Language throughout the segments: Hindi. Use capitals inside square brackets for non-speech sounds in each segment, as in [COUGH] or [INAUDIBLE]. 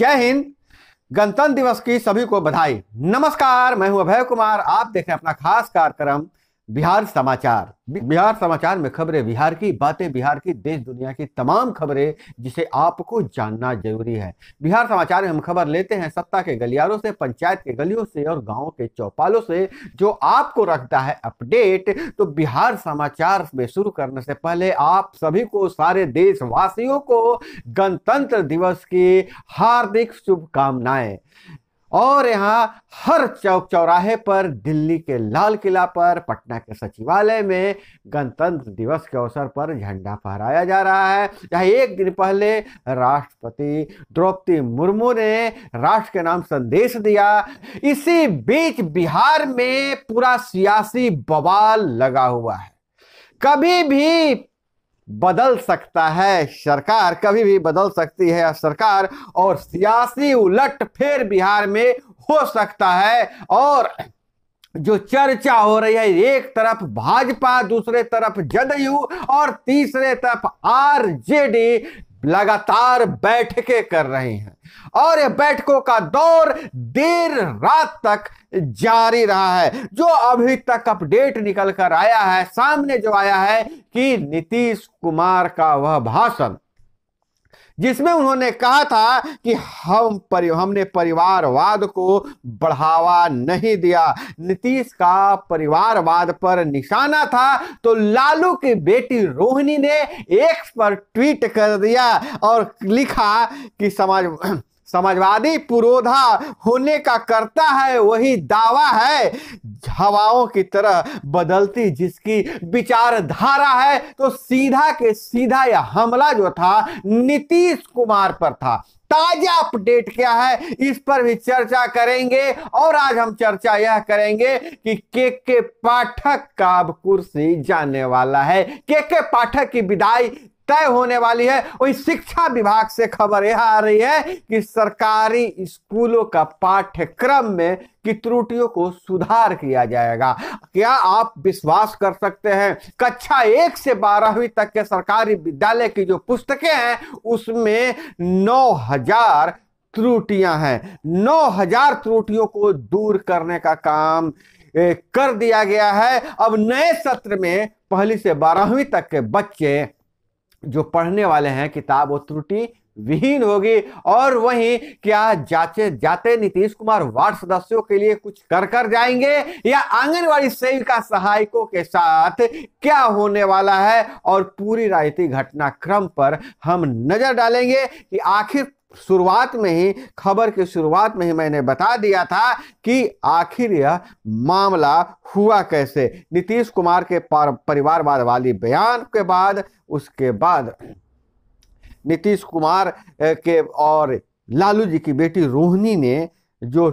जय हिंद गणतंत्र दिवस की सभी को बधाई नमस्कार मैं हूं अभय कुमार आप देख रहे हैं अपना खास कार्यक्रम बिहार समाचार बिहार समाचार में खबरें बिहार की बातें बिहार की देश दुनिया की तमाम खबरें जिसे आपको जानना जरूरी है बिहार समाचार में हम खबर लेते हैं सत्ता के गलियारों से पंचायत के गलियों से और गांव के चौपालों से जो आपको रखता है अपडेट तो बिहार समाचार में शुरू करने से पहले आप सभी को सारे देशवासियों को गणतंत्र दिवस की हार्दिक शुभकामनाएं और यहाँ हर चौक चौराहे पर दिल्ली के लाल किला पर पटना के सचिवालय में गणतंत्र दिवस के अवसर पर झंडा फहराया जा रहा है यहाँ एक दिन पहले राष्ट्रपति द्रौपदी मुर्मू ने राष्ट्र के नाम संदेश दिया इसी बीच बिहार में पूरा सियासी बवाल लगा हुआ है कभी भी बदल सकता है सरकार कभी भी बदल सकती है सरकार और सियासी उलट फेर बिहार में हो सकता है और जो चर्चा हो रही है एक तरफ भाजपा दूसरे तरफ जदयू और तीसरे तरफ आरजेडी लगातार बैठकें कर रहे हैं और यह बैठकों का दौर देर रात तक जारी रहा है जो अभी तक अपडेट निकल कर आया है सामने जो आया है कि नीतीश कुमार का वह भाषण जिसमें उन्होंने कहा था कि हम परि हमने परिवारवाद को बढ़ावा नहीं दिया नीतीश का परिवारवाद पर निशाना था तो लालू की बेटी रोहिणी ने एक पर ट्वीट कर दिया और लिखा कि समाज समाजवादी पुरोधा होने का करता है वही दावा है हवाओं की तरह बदलती जिसकी विचारधारा है तो सीधा के सीधा यह हमला जो था नीतीश कुमार पर था ताजा अपडेट क्या है इस पर भी चर्चा करेंगे और आज हम चर्चा यह करेंगे कि के के पाठक का अब कुर्सी जाने वाला है के के पाठक की विदाई तय होने वाली है वही शिक्षा विभाग से खबर यह आ रही है कि सरकारी स्कूलों का पाठ्यक्रम में की त्रुटियों को सुधार किया जाएगा क्या आप विश्वास कर सकते हैं कक्षा एक से बारहवीं तक के सरकारी विद्यालय की जो पुस्तकें हैं उसमें नौ हजार त्रुटियां हैं नौ हजार त्रुटियों को दूर करने का काम कर दिया गया है अब नए सत्र में पहली से बारहवीं तक के बच्चे जो पढ़ने वाले हैं किताब वो त्रुटि विहीन होगी और वहीं क्या जाते जाते नीतीश कुमार वार्ड सदस्यों के लिए कुछ कर कर जाएंगे या आंगनवाड़ी सेविका सहायकों के साथ क्या होने वाला है और पूरी राजनीतिक घटनाक्रम पर हम नजर डालेंगे कि आखिर शुरुआत में ही खबर की शुरुआत में ही मैंने बता दिया था कि आखिर यह मामला हुआ कैसे नीतीश कुमार के परिवारवाद वाली बयान के बाद उसके बाद नीतीश कुमार के और लालू जी की बेटी रोहिणी ने जो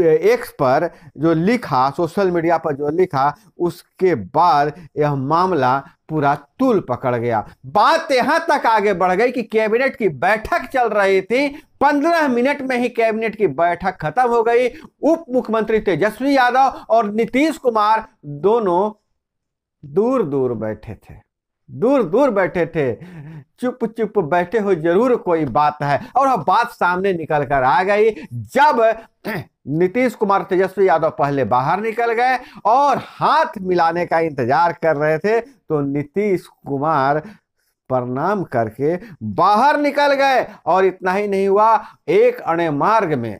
एक्स पर जो लिखा सोशल मीडिया पर जो लिखा उसके बाद यह मामला पूरा तूल पकड़ गया बात यहां तक आगे बढ़ गई कि कैबिनेट की बैठक चल रही थी पंद्रह मिनट में ही कैबिनेट की बैठक खत्म हो गई उप मुख्यमंत्री तेजस्वी यादव और नीतीश कुमार दोनों दूर दूर बैठे थे दूर दूर बैठे थे चुप चुप बैठे हो जरूर कोई बात है और अब बात सामने निकल कर आ गई जब [CLEARS THROAT] नीतीश कुमार तेजस्वी यादव पहले बाहर निकल गए और हाथ मिलाने का इंतजार कर रहे थे तो नीतीश कुमार प्रणाम करके बाहर निकल गए और इतना ही नहीं हुआ एक अणे मार्ग में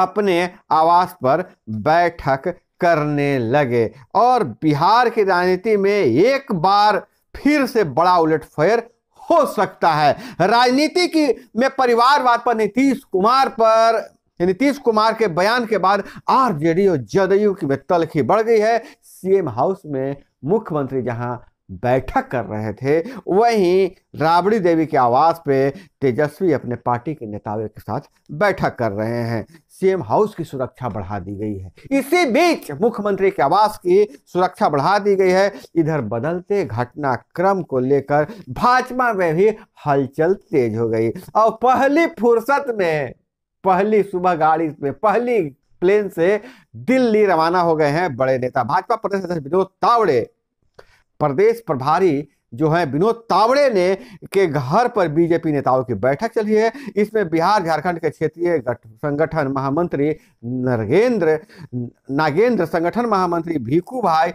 अपने आवास पर बैठक करने लगे और बिहार की राजनीति में एक बार फिर से बड़ा उलटफेर हो सकता है राजनीति की में परिवारवाद पर नीतीश कुमार पर नीतीश कुमार के बयान के बाद आरजेडी और जदयू की तलखी बढ़ गई है सीएम हाउस में मुख्यमंत्री जहां बैठक कर रहे थे वहीं राबड़ी देवी के आवास पे तेजस्वी अपने पार्टी के नेताओं के साथ बैठक कर रहे हैं सीएम हाउस की सुरक्षा बढ़ा दी गई है इसी बीच मुख्यमंत्री के आवास की सुरक्षा बढ़ा दी गई है इधर बदलते घटनाक्रम को लेकर भाजपा में भी हलचल तेज हो गई और पहली फुर्सत में पहली सुबह गाड़ी में पहली प्लेन से दिल्ली रवाना हो गए हैं बड़े नेता भाजपा प्रदेश अध्यक्ष विनोद तावड़े प्रदेश प्रभारी जो है विनोद तावड़े ने के घर पर बीजेपी नेताओं की बैठक चली है इसमें बिहार झारखंड के क्षेत्रीय संगठन महामंत्री नरेंद्र नागेंद्र संगठन महामंत्री भीखू भाई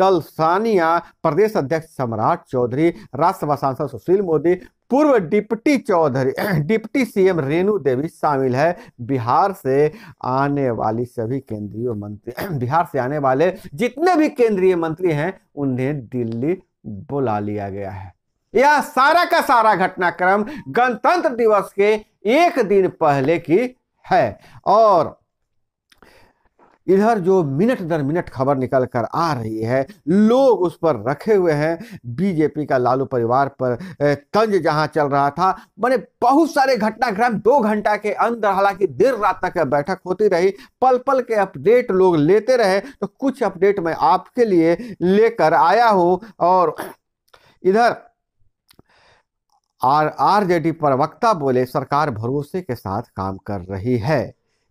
दल सानिया प्रदेश अध्यक्ष सम्राट चौधरी राज्यसभा सांसद सुशील मोदी पूर्व deputy Chaudhary [CLEARS THROAT] deputy CM Renu Devi शामिल है बिहार से आने वाली सभी केंद्रीय मंत्री [CLEARS THROAT] बिहार से आने वाले जितने भी केंद्रीय मंत्री हैं उन्हें दिल्ली बुला लिया गया है यह सारा का सारा घटनाक्रम गणतंत्र दिवस के एक दिन पहले की है और इधर जो मिनट दर मिनट खबर निकल कर आ रही है लोग उस पर रखे हुए हैं बीजेपी का लालू परिवार पर तंज जहां चल रहा था मैंने बहुत सारे घटनाक्रम दो घंटा के अंदर हालांकि देर रात तक बैठक होती रही पल पल के अपडेट लोग लेते रहे तो कुछ अपडेट मैं आपके लिए लेकर आया हूँ और इधर आर आरजेडी प्रवक्ता बोले सरकार भरोसे के साथ काम कर रही है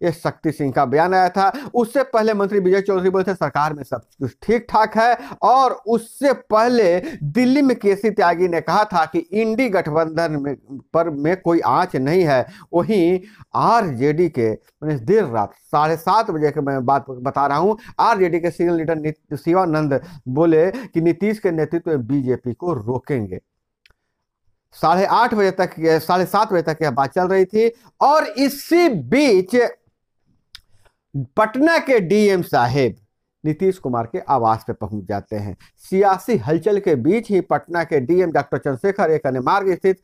ये शक्ति सिंह का बयान आया था उससे पहले मंत्री विजय चौधरी बोले थे सरकार में सब कुछ ठीक ठाक है और उससे पहले दिल्ली में सी त्यागी ने कहा था कि इंडी गठबंधन में पर में कोई आंच नहीं है वहीं आरजेडी के मैंने देर रात साढ़े सात बजे के मैं बात बता रहा हूं आरजेडी के सीनियर लीडर शिवानंद बोले कि नीतीश के नेतृत्व में बीजेपी को रोकेंगे साढ़े आठ बजे तक साढ़े सात बजे तक यह बात चल रही थी और इसी बीच पटना के डीएम साहेब नीतीश कुमार के आवास पर पहुंच जाते हैं सियासी हलचल के बीच ही पटना के डीएम डॉक्टर चंद्रशेखर एक अन्य मार्ग स्थित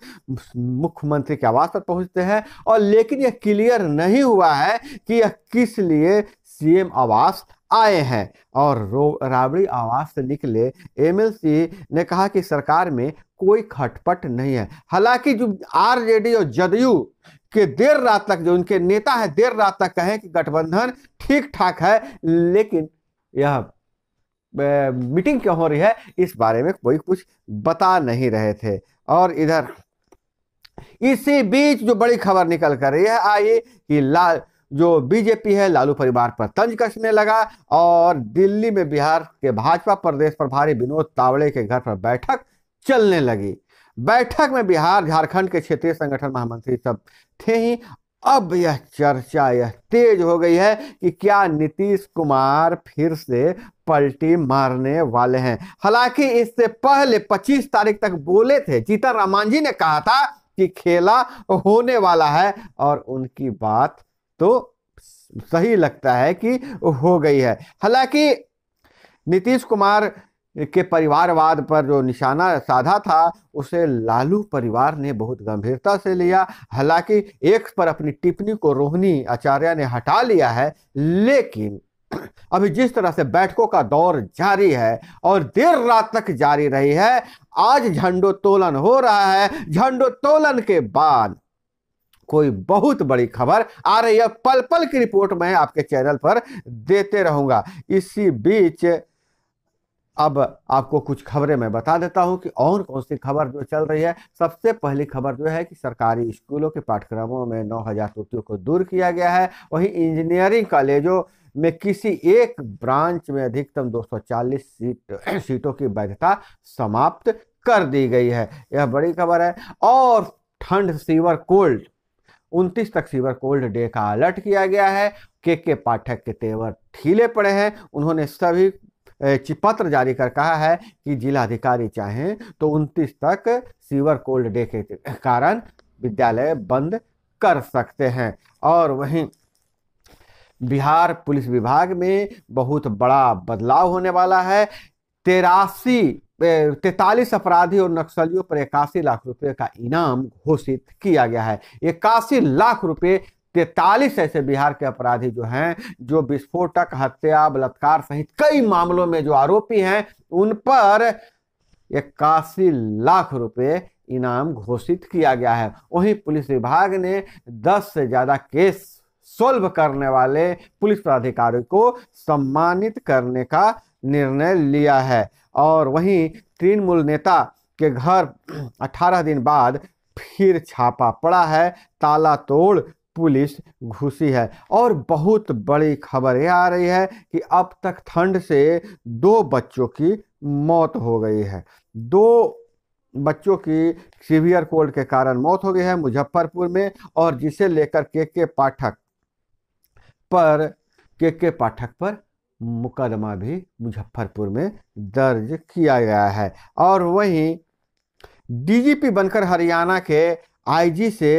मुख्यमंत्री के आवास पर पहुंचते हैं और लेकिन यह क्लियर नहीं हुआ है कि यह किस लिए सीएम आवास आए हैं और राबड़ी आवास से निकले एमएलसी ने कहा कि सरकार में कोई खटपट नहीं है हालांकि जो आरजेडी और जदयू के देर रात तक जो उनके नेता हैं देर रात तक कहें कि गठबंधन ठीक ठाक है लेकिन यह मीटिंग क्यों हो रही है इस बारे में कोई कुछ बता नहीं रहे थे और इधर इसी बीच जो बड़ी खबर निकल कर रही है आई कि लाल जो बीजेपी है लालू परिवार पर तंज कसने लगा और दिल्ली में बिहार के भाजपा प्रदेश प्रभारी विनोद तावड़े के घर पर बैठक चलने लगी बैठक में बिहार झारखंड के क्षेत्रीय संगठन महामंत्री सब थे ही अब यह चर्चा यह तेज हो गई है कि क्या नीतीश कुमार फिर से पलटी मारने वाले हैं हालांकि इससे पहले 25 तारीख तक बोले थे जीतन राम मांझी ने कहा था कि खेला होने वाला है और उनकी बात तो सही लगता है कि हो गई है हालांकि नीतीश कुमार के परिवारवाद पर जो निशाना साधा था उसे लालू परिवार ने बहुत गंभीरता से लिया हालांकि एक पर अपनी टिप्पणी को रोहिणी आचार्य ने हटा लिया है लेकिन अभी जिस तरह से बैठकों का दौर जारी है और देर रात तक जारी रही है आज झंडोत्तोलन हो रहा है झंडोत्तोलन के बाद कोई बहुत बड़ी खबर आ रही है पल पल की रिपोर्ट मैं आपके चैनल पर देते रहूंगा इसी बीच अब आपको कुछ खबरें मैं बता देता हूं कि और कौन सी खबर जो चल रही है सबसे पहली खबर जो है कि सरकारी स्कूलों के पाठ्यक्रमों में नौ हजार त्रुटियों को दूर किया गया है वहीं इंजीनियरिंग कॉलेजों में किसी एक ब्रांच में अधिकतम 240 सीट सीटों की वैधता समाप्त कर दी गई है यह बड़ी खबर है और ठंड सीवर कोल्ड उनतीस तक सीवर कोल्ड डे का अलर्ट किया गया है के के पाठक के तेवर ठीले पड़े हैं उन्होंने सभी पत्र जारी कर कहा है कि जिलाधिकारी चाहें तो 29 तक सीवर कोल्ड डे के कारण विद्यालय बंद कर सकते हैं और वहीं बिहार पुलिस विभाग में बहुत बड़ा बदलाव होने वाला है तेरासी तैतालीस अपराधी और नक्सलियों पर इक्यासी लाख रुपए का इनाम घोषित किया गया है इक्यासी लाख रुपए तैतालीस ऐसे बिहार के अपराधी जो हैं जो विस्फोटक हत्या बलात्कार सहित कई मामलों में जो आरोपी हैं उन पर इक्यासी लाख रुपए इनाम घोषित किया गया है वहीं पुलिस विभाग ने 10 से ज़्यादा केस सोल्व करने वाले पुलिस पदाधिकारी को सम्मानित करने का निर्णय लिया है और वहीं तृणमूल नेता के घर 18 दिन बाद फिर छापा पड़ा है ताला तोड़ पुलिस घुसी है और बहुत बड़ी खबर यह आ रही है कि अब तक ठंड से दो बच्चों की मौत हो गई है दो बच्चों की सीवियर कोल्ड के कारण मौत हो गई है मुजफ्फरपुर में और जिसे लेकर के के पाठक पर के के पाठक पर मुकदमा भी मुजफ्फरपुर में दर्ज किया गया है और वहीं डीजीपी बनकर हरियाणा के आईजी से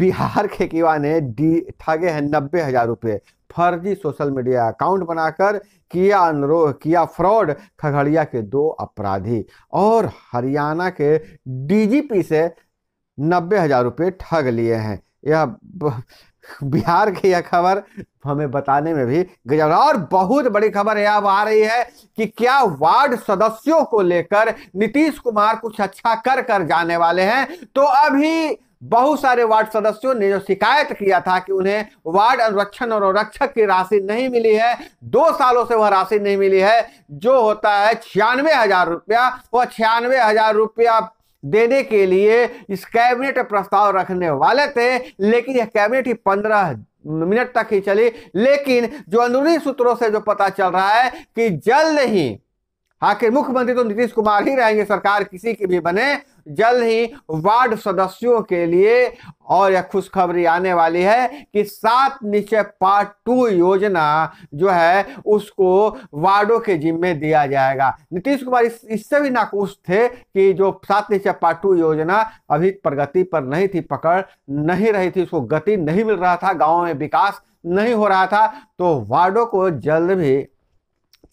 बिहार के किवा ने डी ठगे हैं नब्बे हजार रुपये फर्जी सोशल मीडिया अकाउंट बनाकर किया अनुरोह किया फ्रॉड खगड़िया के दो अपराधी और हरियाणा के डीजीपी से नब्बे हजार रुपये ठग लिए हैं यह [LAUGHS] बिहार की यह खबर हमें बताने में भी गजब और बहुत बड़ी खबर है अब आ रही है कि क्या वार्ड सदस्यों को लेकर नीतीश कुमार कुछ अच्छा कर कर जाने वाले हैं तो अभी बहुत सारे वार्ड सदस्यों ने जो शिकायत किया था कि उन्हें वार्ड अनुरक्षण और रक्षक की राशि नहीं मिली है दो सालों से वह राशि नहीं मिली है जो होता है छियानवे हजार रुपया वह छियानवे हजार रुपया देने के लिए इस कैबिनेट प्रस्ताव रखने वाले थे लेकिन यह कैबिनेट ही पंद्रह मिनट तक ही चली लेकिन जो अंदरूनी सूत्रों से जो पता चल रहा है कि जल्द ही आखिर मुख्यमंत्री तो नीतीश कुमार ही रहेंगे सरकार किसी की भी बने जल्द ही वार्ड सदस्यों के लिए और यह खुशखबरी आने वाली है कि सात निश्चय पार्ट टू योजना जो है उसको वार्डों के जिम्मे दिया जाएगा नीतीश कुमार इससे भी नाखुश थे कि जो सात निश्चय पार्ट टू योजना अभी प्रगति पर नहीं थी पकड़ नहीं रही थी उसको गति नहीं मिल रहा था गाँव में विकास नहीं हो रहा था तो वार्डों को जल्द भी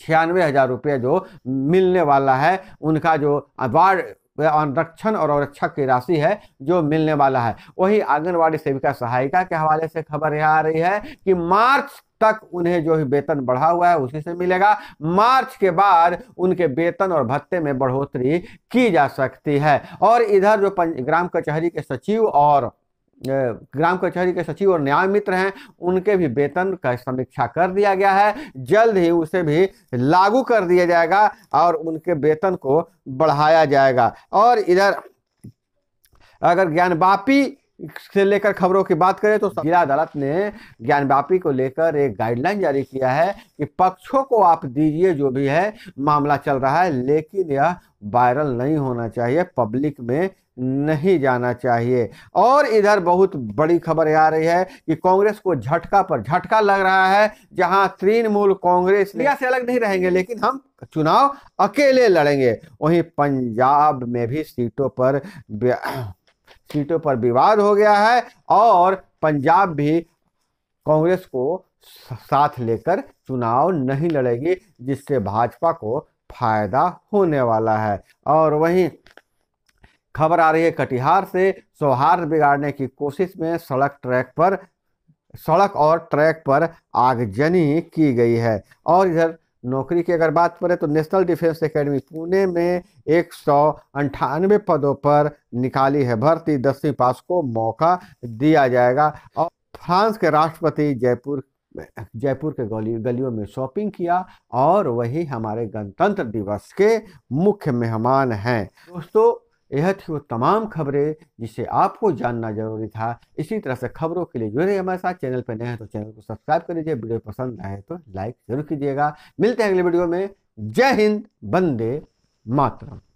छियानवे हज़ार रुपये जो मिलने वाला है उनका जो वार्ड अनरक्षण और आरक्षा की राशि है जो मिलने वाला है वही आंगनबाड़ी सेविका सहायिका के हवाले से खबर यह आ रही है कि मार्च तक उन्हें जो वेतन बढ़ा हुआ है उसी से मिलेगा मार्च के बाद उनके वेतन और भत्ते में बढ़ोतरी की जा सकती है और इधर जो ग्राम कचहरी के सचिव और ग्राम कचहरी के सचिव और न्याय मित्र हैं उनके भी वेतन का समीक्षा कर दिया गया है जल्द ही उसे भी लागू कर दिया जाएगा और उनके वेतन को बढ़ाया जाएगा और इधर अगर ज्ञान बापी से लेकर खबरों की बात करें तो जिला अदालत ने ज्ञान बापी को लेकर एक गाइडलाइन जारी किया है कि पक्षों को आप दीजिए जो भी है मामला चल रहा है लेकिन यह वायरल नहीं होना चाहिए पब्लिक में नहीं जाना चाहिए और इधर बहुत बड़ी खबर आ रही है कि कांग्रेस को झटका पर झटका लग रहा है जहां तृणमूल कांग्रेस इंडिया से अलग नहीं रहेंगे लेकिन हम चुनाव अकेले लड़ेंगे वहीं पंजाब में भी सीटों पर [CLEARS THROAT] सीटों पर विवाद हो गया है और पंजाब भी कांग्रेस को साथ लेकर चुनाव नहीं लड़ेगी जिससे भाजपा को फायदा होने वाला है और वहीं खबर आ रही है कटिहार से सौहार्द बिगाड़ने की कोशिश में सड़क ट्रैक पर सड़क और ट्रैक पर आगजनी की गई है और इधर नौकरी की अगर बात करें तो नेशनल डिफेंस एकेडमी पुणे में एक सौ अंठानवे पदों पर निकाली है भर्ती दसवीं पास को मौका दिया जाएगा और फ्रांस के राष्ट्रपति जयपुर जयपुर के गली गलियों में शॉपिंग किया और वही हमारे गणतंत्र दिवस के मुख्य मेहमान हैं दोस्तों यह थी वो तमाम खबरें जिसे आपको जानना जरूरी था इसी तरह से खबरों के लिए जुड़े हमारे साथ चैनल पर नए हैं तो चैनल को सब्सक्राइब कर लीजिए वीडियो पसंद आए तो लाइक जरूर कीजिएगा मिलते हैं अगले वीडियो में जय हिंद बंदे मातरम